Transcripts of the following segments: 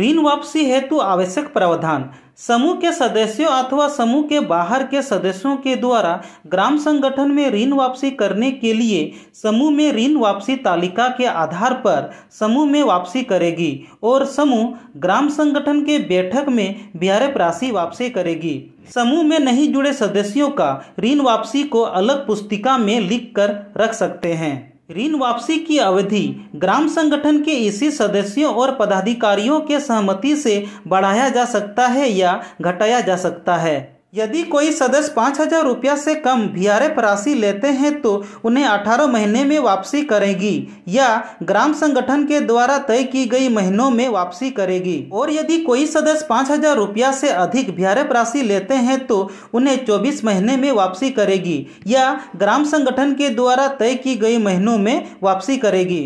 ऋण वापसी हेतु आवश्यक प्रावधान समूह के सदस्यों अथवा समूह के बाहर के सदस्यों के द्वारा ग्राम संगठन में ऋण वापसी करने के लिए समूह में ऋण वापसी तालिका के आधार पर समूह में वापसी करेगी और समूह ग्राम संगठन के बैठक में बिहार प्राशी वापसी करेगी समूह में नहीं जुड़े सदस्यों का ऋण वापसी को अलग पुस्तिका में कर रख सकते हैं ऋण वापसी की अवधि ग्राम संगठन के इसी सदस्यों और पदाधिकारियों के सहमति से बढ़ाया जा सकता है या घटाया जा सकता है यदि कोई सदस्य पाँच हजार रुपया से कम आर राशि लेते हैं तो उन्हें अठारह महीने में वापसी करेगी या ग्राम संगठन के द्वारा तय की गई महीनों में वापसी करेगी और यदि कोई सदस्य पाँच हजार रुपया से अधिक आर राशि लेते हैं तो उन्हें चौबीस महीने में वापसी करेगी या ग्राम संगठन के द्वारा तय की गई महीनों में वापसी करेगी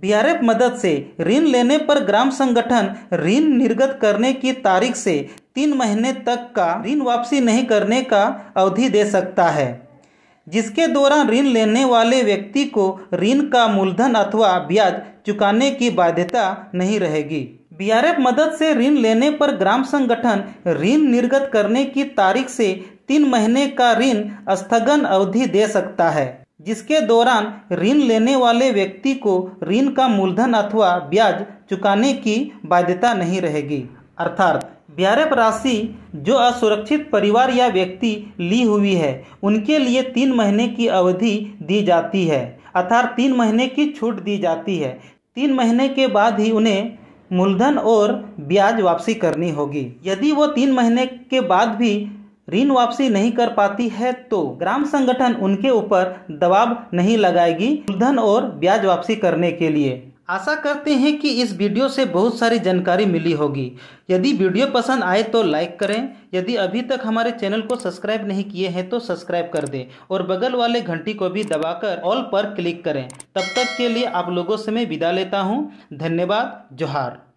बीआरएफ मदद से ऋण लेने पर ग्राम संगठन ऋण निर्गत करने की तारीख से तीन महीने तक का ऋण वापसी नहीं करने का अवधि दे सकता है जिसके दौरान ऋण लेने वाले व्यक्ति को ऋण का मूलधन अथवा ब्याज चुकाने की बाध्यता नहीं रहेगी बी मदद से ऋण लेने पर ग्राम संगठन ऋण निर्गत करने की तारीख से तीन महीने का ऋण स्थगन अवधि दे सकता है जिसके दौरान ऋण लेने वाले व्यक्ति को ऋण का मूलधन अथवा ब्याज चुकाने की बाध्यता नहीं रहेगी अर्थात ब्यारे राशि जो असुरक्षित परिवार या व्यक्ति ली हुई है उनके लिए तीन महीने की अवधि दी जाती है अर्थात तीन महीने की छूट दी जाती है तीन महीने के बाद ही उन्हें मूलधन और ब्याज वापसी करनी होगी यदि वो तीन महीने के बाद भी ऋण वापसी नहीं कर पाती है तो ग्राम संगठन उनके ऊपर दबाव नहीं लगाएगी मूलधन और ब्याज वापसी करने के लिए आशा करते हैं कि इस वीडियो से बहुत सारी जानकारी मिली होगी यदि वीडियो पसंद आए तो लाइक करें यदि अभी तक हमारे चैनल को सब्सक्राइब नहीं किए हैं तो सब्सक्राइब कर दें और बगल वाले घंटी को भी दबाकर ऑल पर क्लिक करें तब तक के लिए आप लोगों से मैं विदा लेता हूँ धन्यवाद जोहार